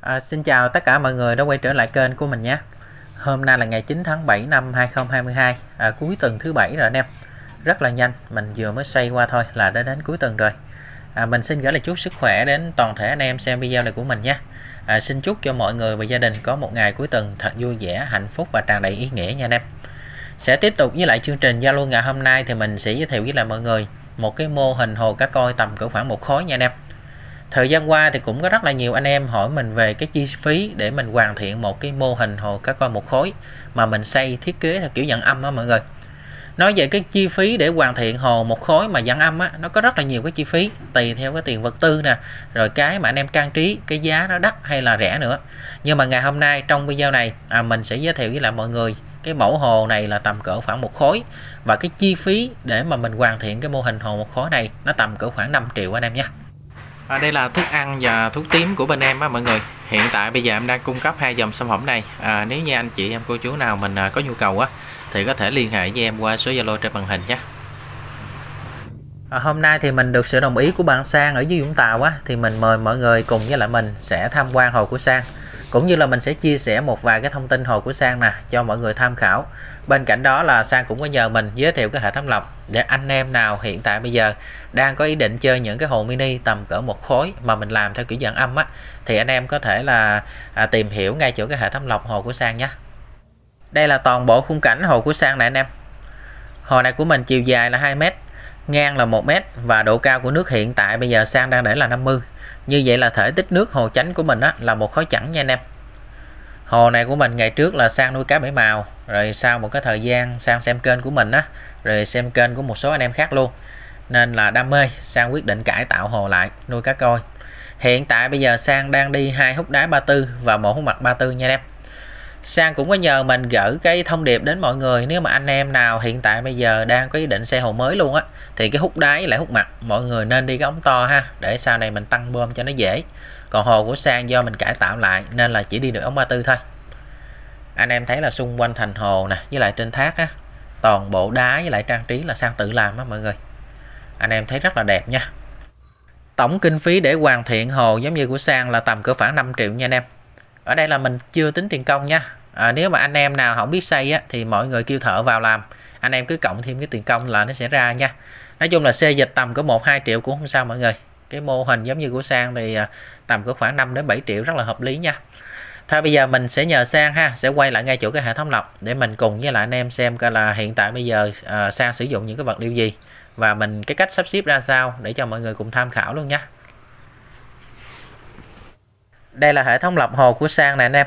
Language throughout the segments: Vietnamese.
À, xin chào tất cả mọi người đã quay trở lại kênh của mình nhé Hôm nay là ngày 9 tháng 7 năm 2022 à, Cuối tuần thứ bảy rồi anh em Rất là nhanh Mình vừa mới xoay qua thôi là đã đến cuối tuần rồi à, Mình xin gửi lời chúc sức khỏe đến toàn thể anh em xem video này của mình nhé à, Xin chúc cho mọi người và gia đình có một ngày cuối tuần thật vui vẻ, hạnh phúc và tràn đầy ý nghĩa nha anh em Sẽ tiếp tục với lại chương trình Zalo ngày hôm nay thì mình sẽ giới thiệu với lại mọi người một cái mô hình hồ cá coi tầm cỡ khoảng một khối nha anh em thời gian qua thì cũng có rất là nhiều anh em hỏi mình về cái chi phí để mình hoàn thiện một cái mô hình hồ cá coi một khối mà mình xây thiết kế theo kiểu dạng âm đó mọi người nói về cái chi phí để hoàn thiện hồ một khối mà dạng âm á nó có rất là nhiều cái chi phí tùy theo cái tiền vật tư nè rồi cái mà anh em trang trí cái giá nó đắt hay là rẻ nữa nhưng mà ngày hôm nay trong video này à, mình sẽ giới thiệu với lại mọi người cái mẫu hồ này là tầm cỡ khoảng một khối và cái chi phí để mà mình hoàn thiện cái mô hình hồ một khối này nó tầm cỡ khoảng 5 triệu anh em nhé à, đây là thức ăn và thuốc tím của bên em á mọi người hiện tại bây giờ em đang cung cấp hai dòng sản phẩm này à, nếu như anh chị em cô chú nào mình à, có nhu cầu á thì có thể liên hệ với em qua số zalo trên màn hình nhé À, hôm nay thì mình được sự đồng ý của bạn Sang ở dưới Vũng Tàu á thì mình mời mọi người cùng với lại mình sẽ tham quan hồ của Sang cũng như là mình sẽ chia sẻ một vài cái thông tin hồ của Sang nè cho mọi người tham khảo bên cạnh đó là Sang cũng có nhờ mình giới thiệu cái hệ thống lọc để anh em nào hiện tại bây giờ đang có ý định chơi những cái hồ mini tầm cỡ một khối mà mình làm theo kiểu dạng âm á thì anh em có thể là à, tìm hiểu ngay chỗ cái hệ thống lọc hồ của Sang nhé đây là toàn bộ khung cảnh hồ của Sang nè anh em hồ này của mình chiều dài là 2 mét ngang là 1 mét và độ cao của nước hiện tại bây giờ Sang đang để là 50 như vậy là thể tích nước hồ chánh của mình á, là một khối chẵn nha anh em hồ này của mình ngày trước là sang nuôi cá bảy màu rồi sau một cái thời gian sang xem kênh của mình á rồi xem kênh của một số anh em khác luôn nên là đam mê sang quyết định cải tạo hồ lại nuôi cá coi hiện tại bây giờ sang đang đi hai hút đá 34 và một hút mặt 34 nha anh em Sang cũng có nhờ mình gửi cái thông điệp đến mọi người nếu mà anh em nào hiện tại bây giờ đang có ý định xe hồ mới luôn á thì cái hút đáy lại hút mặt mọi người nên đi cái ống to ha để sau này mình tăng bơm cho nó dễ. Còn hồ của Sang do mình cải tạo lại nên là chỉ đi được ống 34 thôi. Anh em thấy là xung quanh thành hồ nè với lại trên thác á toàn bộ đá với lại trang trí là Sang tự làm á mọi người. Anh em thấy rất là đẹp nha tổng kinh phí để hoàn thiện hồ giống như của Sang là tầm cỡ khoảng 5 triệu nha anh em ở đây là mình chưa tính tiền công nha à, nếu mà anh em nào không biết xây á, thì mọi người kêu thợ vào làm anh em cứ cộng thêm cái tiền công là nó sẽ ra nha nói chung là xây dịch tầm có 1 2 triệu cũng không sao mọi người cái mô hình giống như của Sang thì à, tầm có khoảng 5 đến 7 triệu rất là hợp lý nha Thôi bây giờ mình sẽ nhờ Sang ha sẽ quay lại ngay chỗ cái hệ thống lọc để mình cùng với lại anh em xem coi là hiện tại bây giờ uh, Sang sử dụng những cái vật liệu gì và mình cái cách sắp xếp ra sao để cho mọi người cùng tham khảo luôn nha đây là hệ thống lọc hồ của sang nè anh em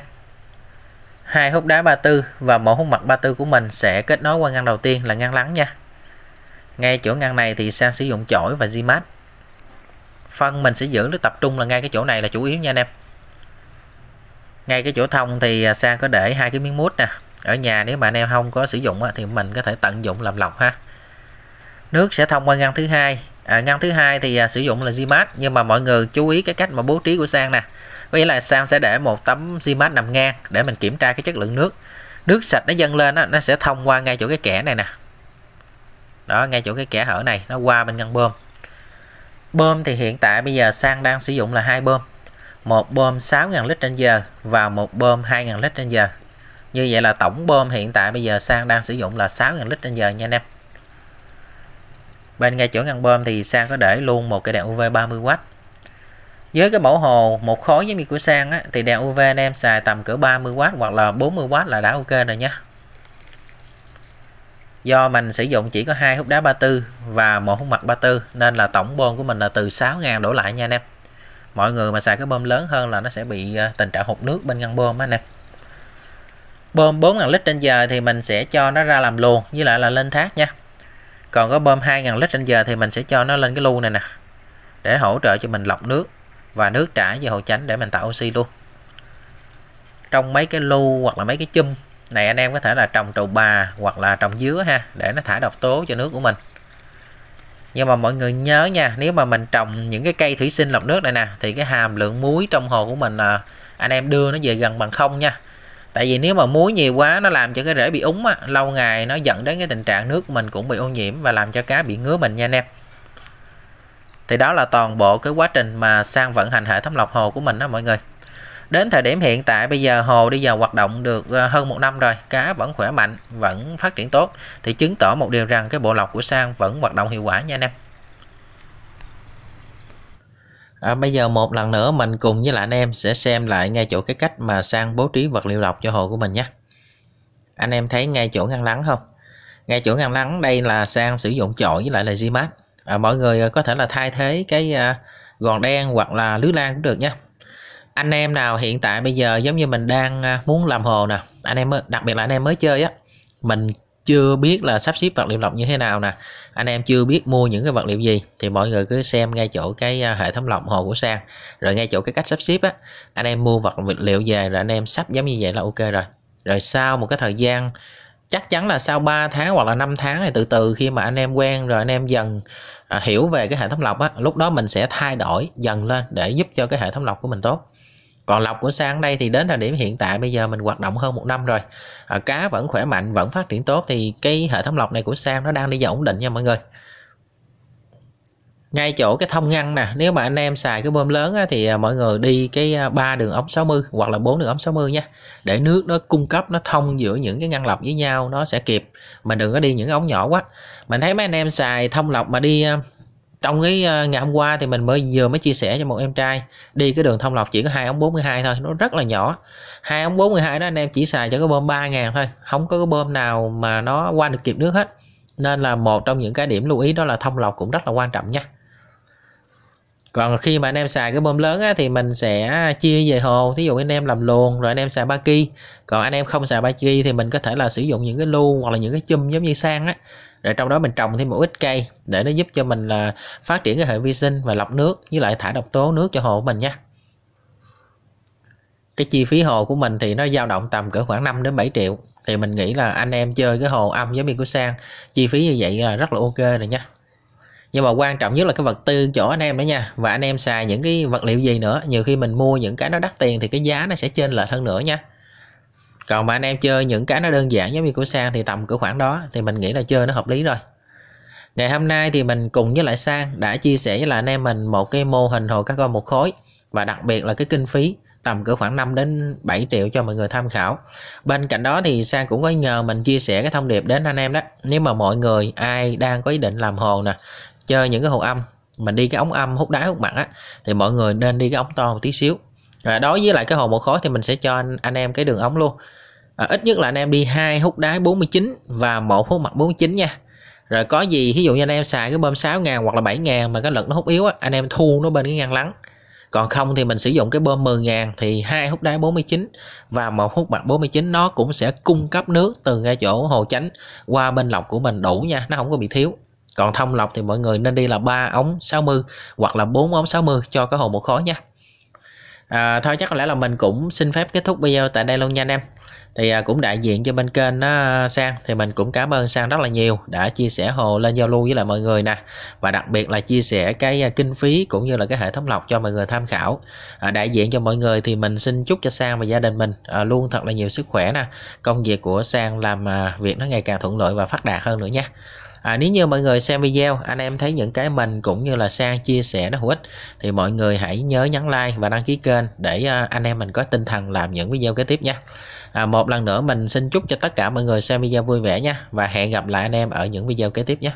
hai hút đá 34 và một hút mặt 34 của mình sẽ kết nối qua ngăn đầu tiên là ngăn lắng nha ngay chỗ ngăn này thì sang sử dụng chổi và GMAT phân mình sẽ giữ nó tập trung là ngay cái chỗ này là chủ yếu nha anh em ngay cái chỗ thông thì à, sang có để hai cái miếng mút nè ở nhà nếu mà anh em không có sử dụng thì mình có thể tận dụng làm lọc ha nước sẽ thông qua ngăn thứ hai à, ngăn thứ hai thì à, sử dụng là GMAT nhưng mà mọi người chú ý cái cách mà bố trí của sang nè có nghĩa là sang sẽ để một tấm xi mát nằm ngang để mình kiểm tra cái chất lượng nước nước sạch nó dâng lên đó, nó sẽ thông qua ngay chỗ cái kẽ này nè đó ngay chỗ cái kẽ hở này nó qua bên ngăn bơm bơm thì hiện tại bây giờ sang đang sử dụng là hai bơm một bơm 6.000 lít trên giờ và một bơm 2.000 lít trên giờ như vậy là tổng bơm hiện tại bây giờ sang đang sử dụng là 6.000 lít trên giờ nha anh em bên ngay chỗ ngăn bơm thì sang có để luôn một cái đèn UV 30W với cái bảo hồ một khối giống như của sang á, thì đèn UV anh em xài tầm cỡ 30W hoặc là 40W là đã ok rồi nhé do mình sử dụng chỉ có hai hút đá 34 và một hút mặt 34 nên là tổng bơm của mình là từ 6.000 đổ lại nha anh em mọi người mà xài cái bơm lớn hơn là nó sẽ bị ờ, tình trạng hụt nước bên ngăn bơm anh em bơm 4.000 lít trên giờ thì mình sẽ cho nó ra làm luồng với lại là lên thác nha còn có bơm 2.000 lít trên giờ thì mình sẽ cho nó lên cái lu này nè để hỗ trợ cho mình lọc nước và nước trả về hồ chánh để mình tạo oxy luôn trong mấy cái lu hoặc là mấy cái chum này anh em có thể là trồng trầu bà hoặc là trồng dứa ha để nó thải độc tố cho nước của mình nhưng mà mọi người nhớ nha nếu mà mình trồng những cái cây thủy sinh lọc nước này nè thì cái hàm lượng muối trong hồ của mình là anh em đưa nó về gần bằng không nha tại vì nếu mà muối nhiều quá nó làm cho cái rễ bị úng á, lâu ngày nó dẫn đến cái tình trạng nước của mình cũng bị ô nhiễm và làm cho cá bị ngứa mình nha anh em thì đó là toàn bộ cái quá trình mà sang vận hành hệ thống lọc hồ của mình đó mọi người đến thời điểm hiện tại bây giờ hồ đi vào hoạt động được ờ, hơn một năm rồi cá vẫn khỏe mạnh vẫn phát triển tốt thì chứng tỏ một điều rằng cái bộ lọc của sang vẫn hoạt động hiệu quả nha anh em à, bây giờ một lần nữa mình cùng với lại anh em sẽ xem lại ngay chỗ cái cách mà sang bố trí vật liệu lọc cho hồ của mình nhé anh em thấy ngay chỗ ngăn lắng không ngay chỗ ngăn lắng đây là sang sử dụng chổi với lại là gimat à, mọi người à, có thể là thay thế cái à, gòn đen hoặc là lưới lan cũng được nhé anh em nào hiện tại bây giờ giống như mình đang à, muốn làm hồ nè anh em đặc biệt là anh em mới chơi á mình chưa biết là sắp xếp vật liệu lọc như thế nào nè anh em chưa biết mua những cái vật liệu gì thì mọi người cứ xem ngay chỗ cái à, hệ thống lọc hồ của sang rồi ngay chỗ cái cách sắp xếp á anh em mua vật liệu về rồi anh em sắp giống như vậy là ok rồi rồi sau một cái thời gian chắc chắn là sau 3 tháng hoặc là 5 tháng này từ từ khi mà anh em quen rồi anh em dần à, hiểu về cái hệ thống lọc á lúc đó mình sẽ thay đổi dần lên để giúp cho cái hệ thống lọc của mình tốt còn lọc của sang đây thì đến thời điểm hiện tại bây giờ mình hoạt động hơn một năm rồi à, cá vẫn khỏe mạnh vẫn phát triển tốt thì cái hệ thống lọc này của sang nó đang đi vào ổn định nha mọi người ngay chỗ cái thông ngăn nè nếu mà anh em xài cái bơm lớn á, thì à, mọi người đi cái à, ba đường ống 60 hoặc là bốn đường ống 60 nha để nước nó cung cấp nó thông giữa những cái ngăn lọc với nhau nó sẽ kịp mà đừng có đi những ống nhỏ quá mình thấy mấy anh em xài thông lọc mà đi à, trong cái ngày hôm qua thì mình mới vừa mới chia sẻ cho một em trai đi cái đường thông lọc chỉ có hai ống 42 thôi nó rất là nhỏ hai ống 42 đó anh em chỉ xài cho cái bơm 3 ngàn thôi không có cái bơm nào mà nó qua được kịp nước hết nên là một trong những cái điểm lưu ý đó là thông lọc cũng rất là quan trọng nha còn khi mà anh em xài cái bơm lớn á, thì mình sẽ chia về hồ thí dụ anh em làm luồng rồi anh em xài ba ki còn anh em không xài ba ki thì mình có thể là sử dụng những cái lu hoặc là những cái chum giống như sang á rồi trong đó mình trồng thêm một ít cây để nó giúp cho mình là phát triển cái hệ vi sinh và lọc nước với lại thải độc tố nước cho hồ của mình nha cái chi phí hồ của mình thì nó dao động tầm cỡ khoảng 5 đến 7 triệu thì mình nghĩ là anh em chơi cái hồ âm giống như của sang chi phí như vậy là rất là ok rồi nha nhưng mà quan trọng nhất là cái vật tư chỗ anh em đó nha và anh em xài những cái vật liệu gì nữa nhiều khi mình mua những cái nó đắt tiền thì cái giá nó sẽ trên lệch hơn nữa nha còn mà anh em chơi những cái nó đơn giản giống như của Sang thì tầm cửa khoảng đó thì mình nghĩ là chơi nó hợp lý rồi ngày hôm nay thì mình cùng với lại Sang đã chia sẻ với lại anh em mình một cái mô hình hồ các con một khối và đặc biệt là cái kinh phí tầm cỡ khoảng 5 đến 7 triệu cho mọi người tham khảo. Bên cạnh đó thì Sang cũng có nhờ mình chia sẻ cái thông điệp đến anh em đó. Nếu mà mọi người ai đang có ý định làm hồ nè, chơi những cái hồ âm mình đi cái ống âm hút đáy hút mặn á thì mọi người nên đi cái ống to một tí xíu à, đối với lại cái hồ một khối thì mình sẽ cho anh, anh em cái đường ống luôn à, ít nhất là anh em đi hai hút đá 49 và một hút mặt 49 nha rồi có gì ví dụ như anh em xài cái bơm 6 ngàn hoặc là 7 ngàn mà cái lực nó hút yếu á anh em thu nó bên cái ngăn lắng còn không thì mình sử dụng cái bơm 10 ngàn thì hai hút đá 49 và một hút mặt 49 nó cũng sẽ cung cấp nước từ ngay chỗ hồ chánh qua bên lọc của mình đủ nha nó không có bị thiếu còn thông lọc thì mọi người nên đi là 3 ống 60 hoặc là 4 ống 60 cho cái hồ một khối nha à, thôi chắc có lẽ là mình cũng xin phép kết thúc video tại đây luôn nha anh em thì à, cũng đại diện cho bên kênh nó sang thì mình cũng cảm ơn sang rất là nhiều đã chia sẻ hồ lên giao lưu với lại mọi người nè và đặc biệt là chia sẻ cái à, kinh phí cũng như là cái hệ thống lọc cho mọi người tham khảo à, đại diện cho mọi người thì mình xin chúc cho sang và gia đình mình à, luôn thật là nhiều sức khỏe nè công việc của sang làm à, việc nó ngày càng thuận lợi và phát đạt hơn nữa nha à, nếu như mọi người xem video anh em thấy những cái mình cũng như là sang chia sẻ nó hữu ích thì mọi người hãy nhớ nhấn like và đăng ký kênh để à, anh em mình có tinh thần làm những video kế tiếp nha à, một lần nữa mình xin chúc cho tất cả mọi người xem video vui vẻ nha và hẹn gặp lại anh em ở những video kế tiếp nhé